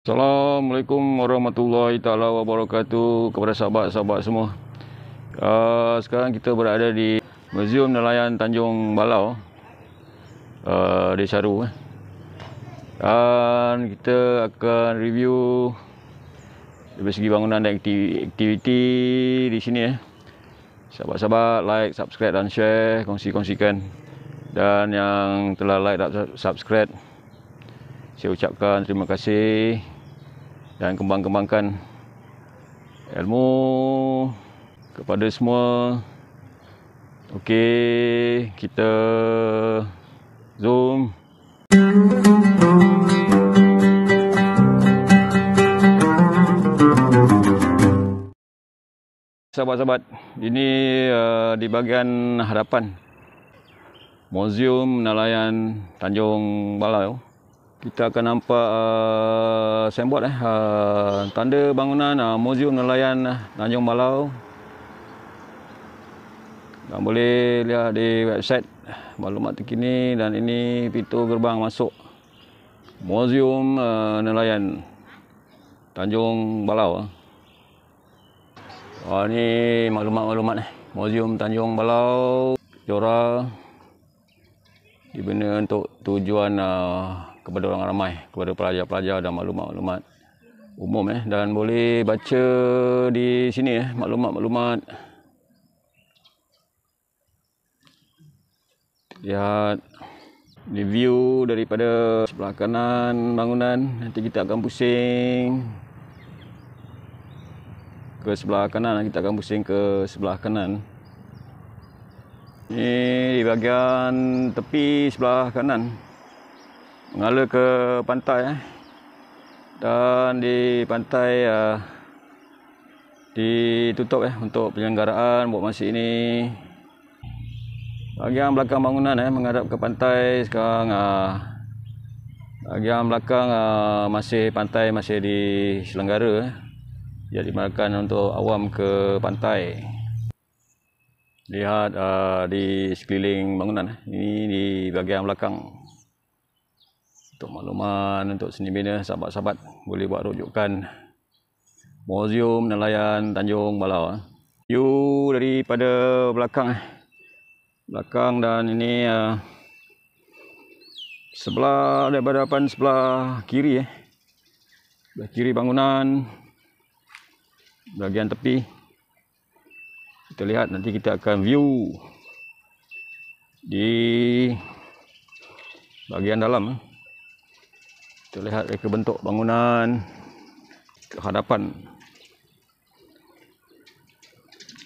Assalamualaikum warahmatullahi taala wabarakatuh kepada sahabat-sahabat semua. Uh, sekarang kita berada di Museum Nelayan Tanjung Balau uh, ah, di Saru. Eh. Dan kita akan review dari segi bangunan dan aktiviti di sini. Eh. Sahabat-sahabat like, subscribe dan share, kongsi-kongsikan. Dan yang telah like dan subscribe, saya ucapkan terima kasih dan kembang-kembangkan ilmu kepada semua. Okey, kita zoom. Sahabat-sahabat, ini uh, di bahagian hadapan Museum Nelayan Tanjung Balai. Oh kita akan nampak uh, signboard eh uh, tanda bangunan uh, Museum Nelayan uh, Tanjung Balau. Dan boleh lihat di website uh, maklumat terkini dan ini pintu gerbang masuk Museum uh, Nelayan Tanjung Balau. Oh ah, uh, ni maklumat-maklumat eh Museum Tanjung Balau Jora dibina untuk tujuan uh, kepada orang ramai, kepada pelajar-pelajar dan maklumat-maklumat umum eh dan boleh baca di sini eh maklumat-maklumat lihat review daripada sebelah kanan bangunan nanti kita akan pusing ke sebelah kanan eh. kita akan pusing ke sebelah kanan ini di bahagian tepi sebelah kanan mengala ke pantai eh. dan di pantai uh, ditutup eh, untuk penyelenggaraan buat masa ini bagian belakang bangunan eh, menghadap ke pantai sekarang uh, eh. bahagian belakang uh, masih pantai masih di selenggara eh. jadi makan untuk awam ke pantai lihat uh, di sekeliling bangunan eh. ini di bagian belakang untuk makluman, untuk seni bina, sahabat-sahabat boleh buat rujukan Museum Nelayan Tanjung Balau. Eh. You daripada belakang eh. belakang dan ini uh, sebelah daripada depan sebelah kiri eh. Sebelah kiri bangunan bagian tepi kita lihat nanti kita akan view di bagian dalam eh. Kita lihat reka bentuk bangunan ke hadapan.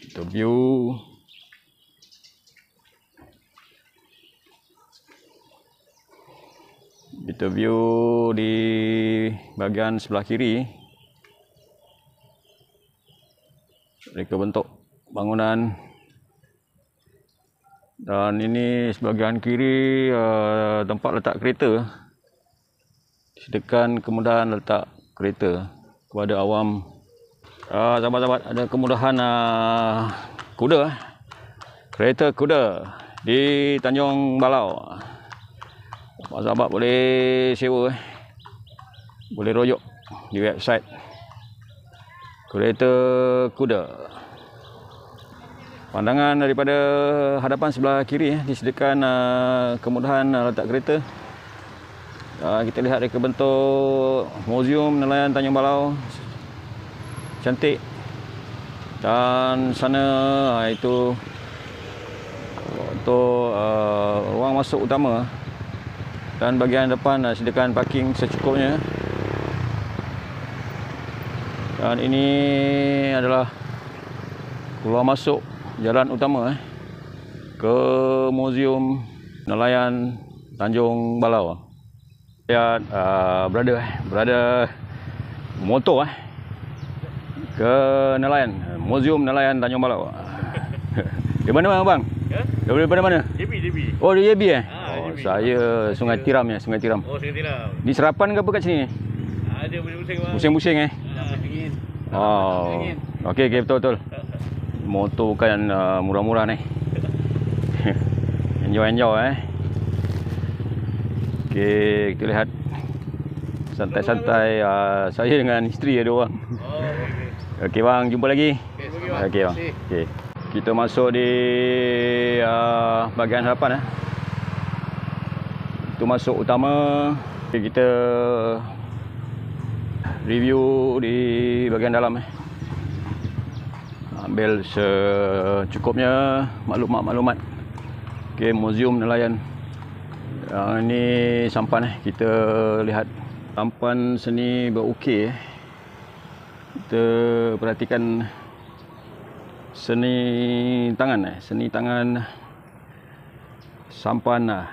Kita view. Kita view di bahagian sebelah kiri. Reka bentuk bangunan. Dan ini sebahagian kiri eh, tempat letak kereta sediakan kemudahan letak kereta kepada awam uh, sahabat-sahabat ada kemudahan uh, kuda eh. kereta kuda di Tanjung Balau sahabat-sahabat boleh sewa eh. boleh rojok di website kereta kuda pandangan daripada hadapan sebelah kiri eh, disediakan uh, ah, kemudahan uh, letak kereta Uh, kita lihat reka bentuk Museum Nelayan Tanjung Balau. Cantik. Dan sana ah, itu untuk uh, ruang masuk utama dan bagian depan uh, sediakan parking secukupnya. Dan ini adalah keluar masuk jalan utama eh, ke Museum Nelayan Tanjung Balau. Ya uh, brother eh brother motor eh ke nelayan museum nelayan Tanjung Balau di mana bang bang ya dari mana mana JB JB oh di JB eh ha, oh, saya Sungai Tiram ya Sungai Tiram oh Sungai Tiram ni serapan ke apa kat sini ada pusing-pusing bang pusing-pusing eh ha, oh okey okey betul betul motor kan uh, murah-murah ni enjoy enjoy eh Okey, kita lihat santai-santai uh, saya dengan isteri ada orang. Oh, okey. Okey bang, jumpa lagi. Okey, okay, bang. Okey. Kita masuk di uh, bahagian harapan eh. Itu masuk utama. Okay, kita review di bahagian dalam eh. Ambil secukupnya maklumat-maklumat. Okey, Museum Nelayan. Uh, ah, ni sampan eh. Kita lihat sampan sini berokey eh. Kita perhatikan seni tangan eh. Seni tangan sampan lah.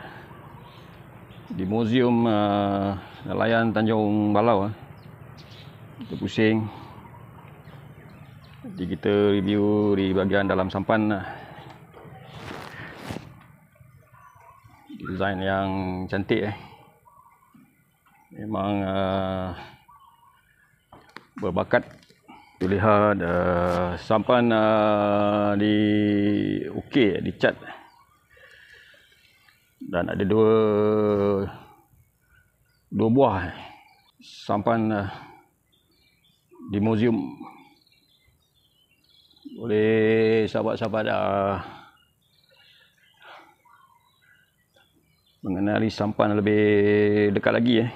Di muzium uh, ah, nelayan Tanjung Balau eh. Kita pusing. Jadi kita review di bahagian dalam sampan lah. design yang cantik eh. Memang uh, berbakat Tuliha dah eh, sampan uh, di OK di cat dan ada dua dua buah sampan uh, di museum boleh sahabat-sahabat dah -sahabat, uh, mengenali sampan lebih dekat lagi eh.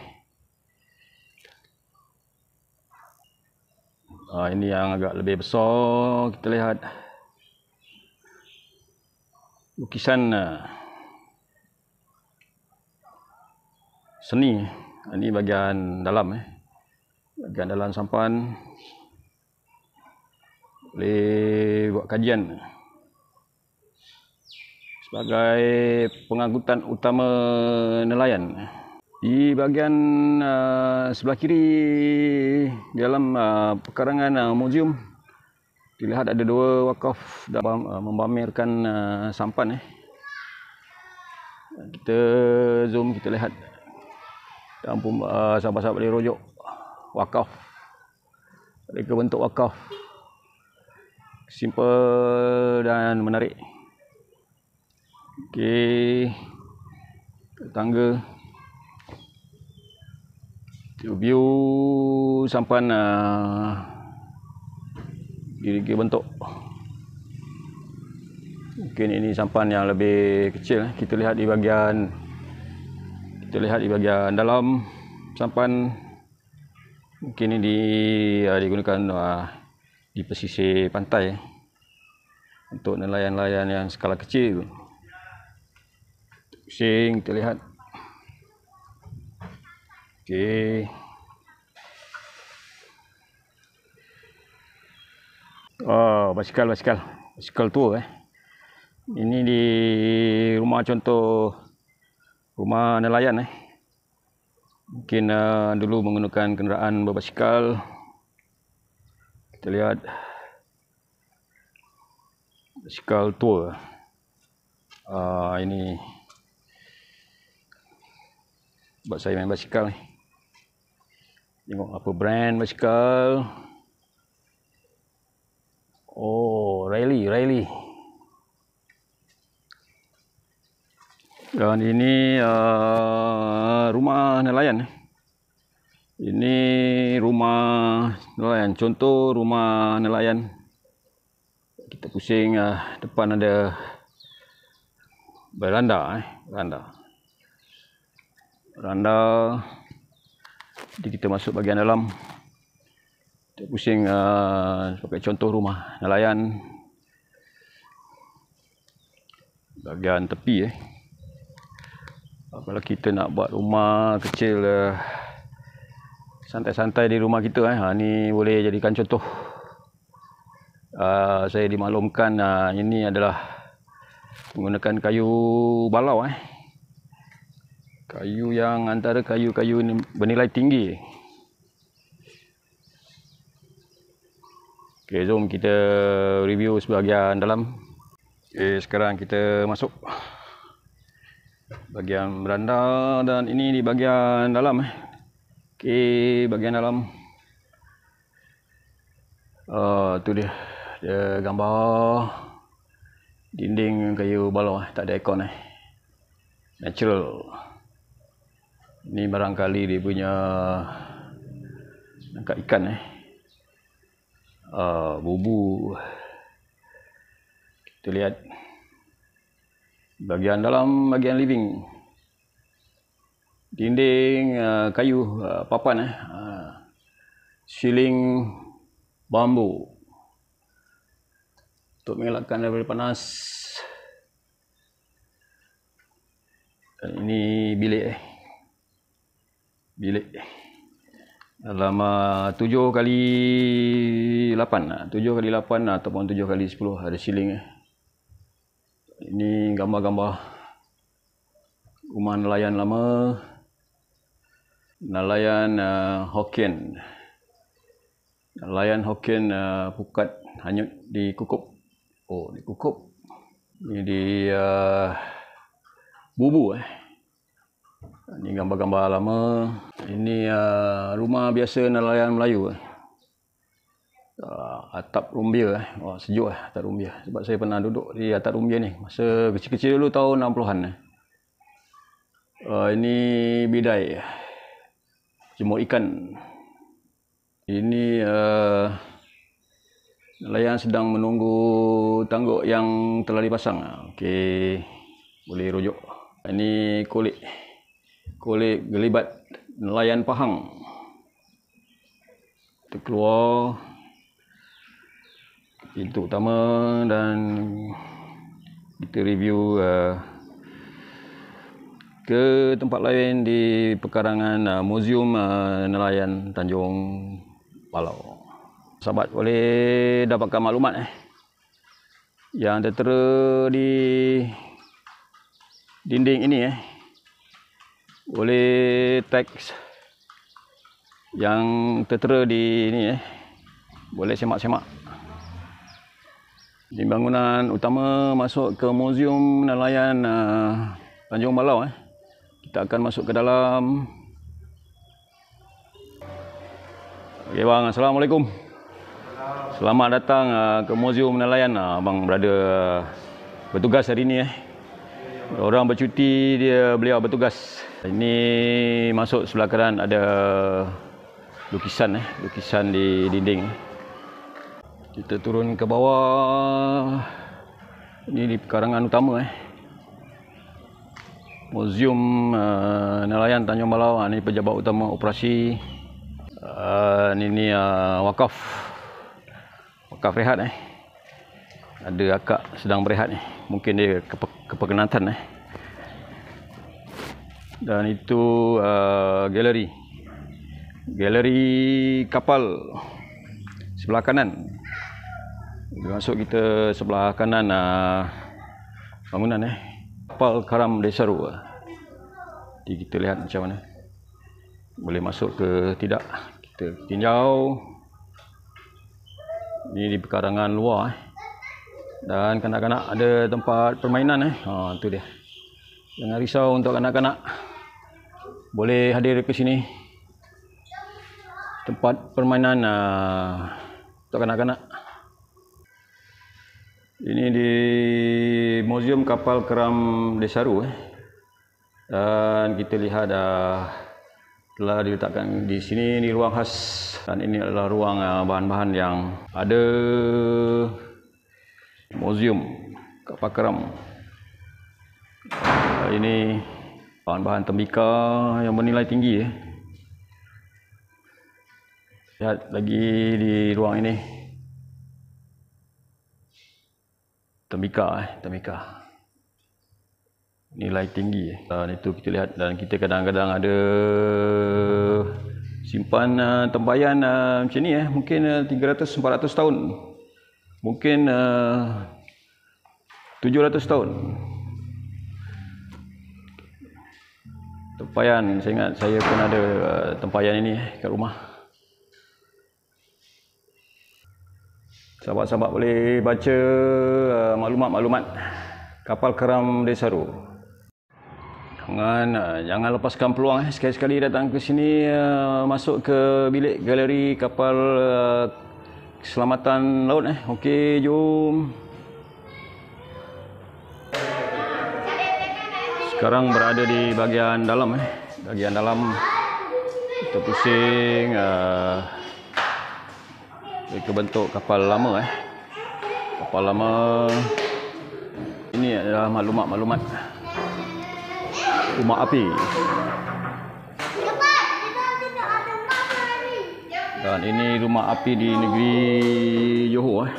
Ha, ini yang agak lebih besar kita lihat lukisan ah, seni ini bagian dalam eh. bagian dalam sampan boleh buat kajian eh sebagai pengangkutan utama nelayan. Di bahagian uh, sebelah kiri dalam uh, pekarangan uh, muzium dilihat ada dua wakaf dalam uh, membamerkan uh, sampan eh. Kita zoom kita lihat dalam uh, sahabat-sahabat di rojok wakaf mereka bentuk wakaf simple dan menarik. Okey. Tangga. View sampan uh, ah, a bentuk. Mungkin ini sampan yang lebih kecil. Eh. Kita lihat di bahagian kita lihat di bahagian dalam sampan mungkin ini di, uh, digunakan uh, di pesisir pantai eh. untuk nelayan-nelayan yang skala kecil pusing kita lihat ok oh basikal basikal basikal tua eh ini di rumah contoh rumah nelayan eh mungkin uh, dulu menggunakan kenderaan berbasikal kita lihat basikal tua uh, ini sebab saya main basikal ni. Tengok apa brand basikal. Oh, Riley, Riley. Dan ini uh, rumah nelayan. Ini rumah nelayan. Contoh rumah nelayan. Kita pusing uh, depan ada beranda. Eh. Beranda. Beranda beranda. Jadi kita masuk bahagian dalam. Kita pusing uh, sebagai contoh rumah nelayan. Bahagian tepi eh. Kalau kita nak buat rumah kecil uh, santai-santai di rumah kita eh. Ha, ni boleh jadikan contoh. Uh, saya dimaklumkan uh, ini adalah menggunakan kayu balau eh kayu yang antara kayu-kayu ini bernilai tinggi ok zoom kita review sebahagian dalam ok sekarang kita masuk bahagian beranda dan ini di bahagian dalam eh. ok bahagian dalam uh, tu dia dia gambar dinding kayu balau eh. tak ada aircon eh. natural ini barangkali dia punya nangkap ikan eh. Uh, ah, bubu. Kita lihat bagian dalam bagian living. Dinding uh, kayu uh, papan eh. Uh, ceiling bambu. Untuk mengelakkan daripada panas. Dan ini bilik eh bilik lama tujuh kali lapan, lah. 7 kali 8 ataupun tujuh kali sepuluh ada siling. eh. Ini gambar-gambar rumah nelayan lama. Nelayan uh, Hokkien. Nelayan Hokkien uh, pukat hanyut di kukup. Oh, di kukup. Ini di uh, ah, bubu eh. Ini gambar-gambar lama. Ini uh, rumah biasa nelayan Melayu. Uh, atap rumbia. Eh. Oh, sejuk eh, atap rumbia. Sebab saya pernah duduk di atap rumbia ni. Masa kecil-kecil dulu tahun 60-an. Eh. Uh, ini bidai. Eh. Jemur ikan. Ini uh, nelayan sedang menunggu tangguk yang telah dipasang. Okey. Boleh rujuk. Ini kulit. Kulit kulit gelibat nelayan pahang kita keluar pintu utama dan kita review uh, ke tempat lain di pekarangan uh, muzium uh, nelayan Tanjung Palau sahabat boleh dapatkan maklumat eh yang tertera di dinding ini eh oleh teks yang tertera di ini eh. Boleh semak-semak. Di bangunan utama masuk ke Museum Nelayan uh, Tanjung Balau eh. Kita akan masuk ke dalam. Okey bang, assalamualaikum. Selamat datang uh, ke Museum Nelayan. Uh, ah, abang berada uh, bertugas hari ini eh. Orang bercuti dia beliau bertugas. Ini masuk sebelah kanan ada lukisan eh, lukisan di dinding. Kita turun ke bawah. Ini di pekarangan utama eh. Museum uh, eh, Nelayan Tanjung Balau. Ah, ini pejabat utama operasi. Uh, ini uh, wakaf. Wakaf rehat eh. Ada akak sedang berehat ni. Eh. Mungkin dia ke keperkenatan eh dan itu uh, galeri galeri kapal sebelah kanan masuk kita sebelah kanan uh, bangunan eh kapal karam desa rua jadi kita lihat macam mana boleh masuk ke tidak kita tinjau ini di pekarangan luar eh. dan kanak-kanak ada tempat permainan eh oh, ha, tu dia Jangan risau untuk anak-anak boleh hadir ke sini. Tempat permainan uh, untuk kanak-kanak. Ini di Museum Kapal Keram Desaru eh. Dan kita lihat uh, telah diletakkan di sini ini ruang khas dan ini adalah ruang uh, bahan-bahan yang ada Museum Kapal Keram. Ah, ini bahan-bahan tembikar yang bernilai tinggi ya. Lihat lagi di ruang ini. Tembikar eh, tembikar. Nilai tinggi eh. Dan itu kita lihat dan kita kadang-kadang ada simpan uh, ah, tembayan uh, ah, macam ni eh, mungkin uh, 300 400 tahun. Mungkin uh, 700 tahun. tempayan saya ingat saya pun ada uh, tempayan ini kat rumah sahabat-sahabat boleh baca uh, maklumat-maklumat kapal keram Desaru jangan uh, jangan lepaskan peluang eh sekali-sekali datang ke sini masuk ke bilik galeri kapal keselamatan laut eh okey jom sekarang berada di bagian dalam eh. bagian dalam kita pusing uh, eh, ke bentuk kapal lama eh. kapal lama ini adalah maklumat-maklumat rumah api dan ini rumah api di negeri Johor eh.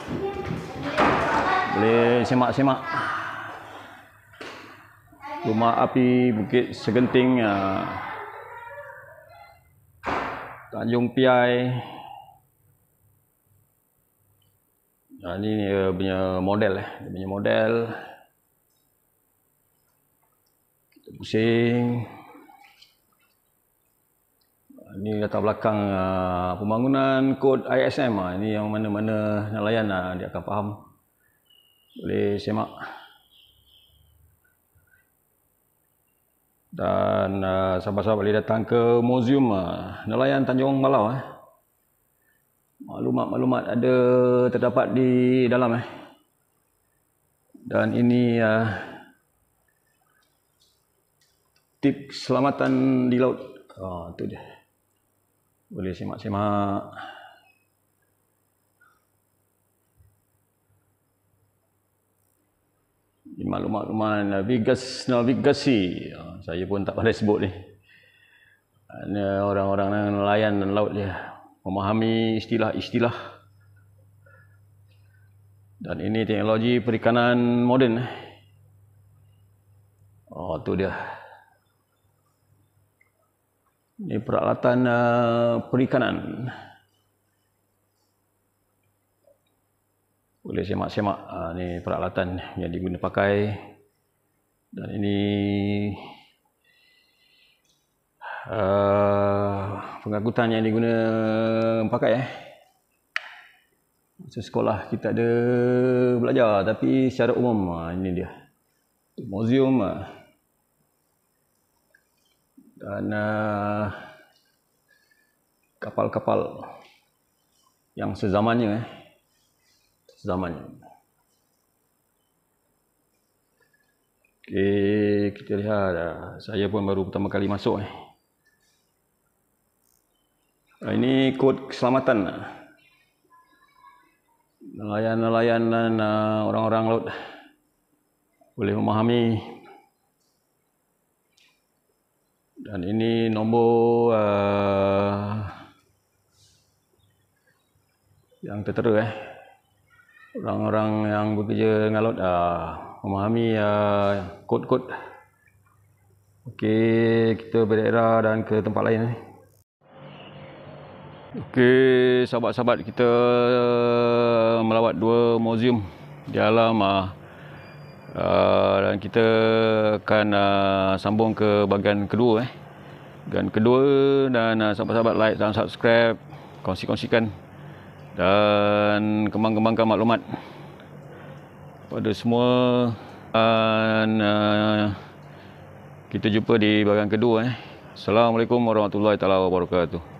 boleh semak-semak rumah api Bukit Segenting ah, Tanjung Piai Ha, ah, ini dia punya model eh. Dia punya model. Kita pusing. ini ah, latar belakang ha, pembangunan kod ISM. Ha. Ini yang mana-mana nelayan ha, dia akan faham. Boleh semak. dan eh, sahabat-sahabat boleh datang ke Museum eh, Nelayan Tanjung Balau. Eh. Maklumat-maklumat ada terdapat di dalam. eh Dan ini tip keselamatan di laut. Oh, tu dia. Boleh simak-simak. maklumat-maklumat navigas, navigasi ha, saya pun tak pandai sebut ni ini orang-orang nelayan dan laut dia memahami istilah-istilah dan ini teknologi perikanan moden eh. oh tu dia ini peralatan uh, perikanan boleh semak-semak ha, ni peralatan yang diguna pakai dan ini uh, pengangkutan yang diguna pakai eh Masa sekolah kita ada belajar tapi secara umum ha, ini dia museum ha. dan uh, kapal-kapal yang sezamannya eh zaman Okay, kita lihat. Ah, saya pun baru pertama kali masuk. Eh. Ah, ini kod keselamatan. Ah. Nelayan-nelayan dan orang-orang laut boleh memahami. Dan ini nombor uh, yang tertera. Eh orang-orang yang bekerja dengan laut uh, memahami uh, ah, kod-kod Okey, kita berdera dan ke tempat lain ni. Eh. Okey, sahabat-sahabat kita ah, melawat dua museum di alam uh, dan kita akan uh, sambung ke bahagian kedua eh. Bahagian kedua dan uh, sahabat-sahabat like dan subscribe, kongsi-kongsikan dan kembang-kembangkan maklumat pada semua dan uh, kita jumpa di bahagian kedua eh. Assalamualaikum warahmatullahi taala wabarakatuh